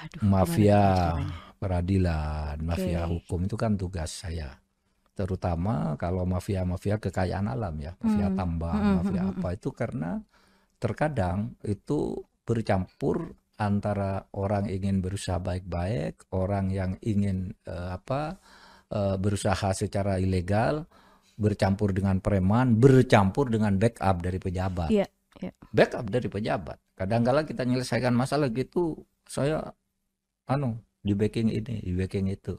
Waduh, mafia peradilan, okay. mafia hukum itu kan tugas saya. Terutama kalau mafia-mafia kekayaan alam ya, mafia hmm. tambang, hmm. mafia hmm, apa hmm. itu karena terkadang itu bercampur antara orang ingin berusaha baik-baik, orang yang ingin uh, apa uh, berusaha secara ilegal, bercampur dengan preman, bercampur dengan backup dari pejabat. Yeah, yeah. Backup dari pejabat. Kadang-kala kita menyelesaikan masalah gitu, saya anu di backing ini di backing itu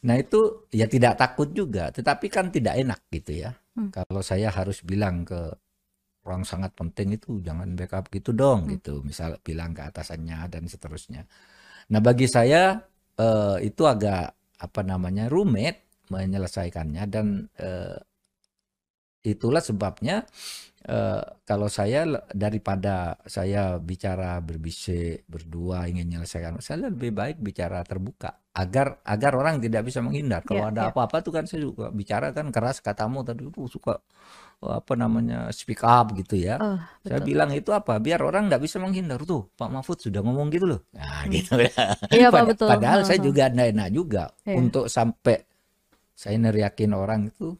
nah itu ya tidak takut juga tetapi kan tidak enak gitu ya hmm. kalau saya harus bilang ke orang sangat penting itu jangan backup gitu dong hmm. gitu misal bilang ke atasannya dan seterusnya nah bagi saya eh, itu agak apa namanya rumit menyelesaikannya dan eh, itulah sebabnya eh, kalau saya daripada saya bicara berbisik berdua ingin menyelesaikan saya lebih baik bicara terbuka agar agar orang tidak bisa menghindar kalau yeah, ada iya. apa-apa yeah. tuh kan saya juga bicara kan keras katamu tadi tuh suka oh, apa namanya speak up gitu ya. Oh, Saya bilang itu apa? Biar orang nggak bisa menghindar tuh. Pak Mahfud sudah ngomong gitu loh. Nah, hmm. gitu ya. Iya, Pad betul. Padahal saya juga enak juga yeah. untuk sampai saya neriakin orang itu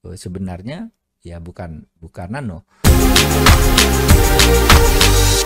Eh, sebenarnya ya bukan bukan nano.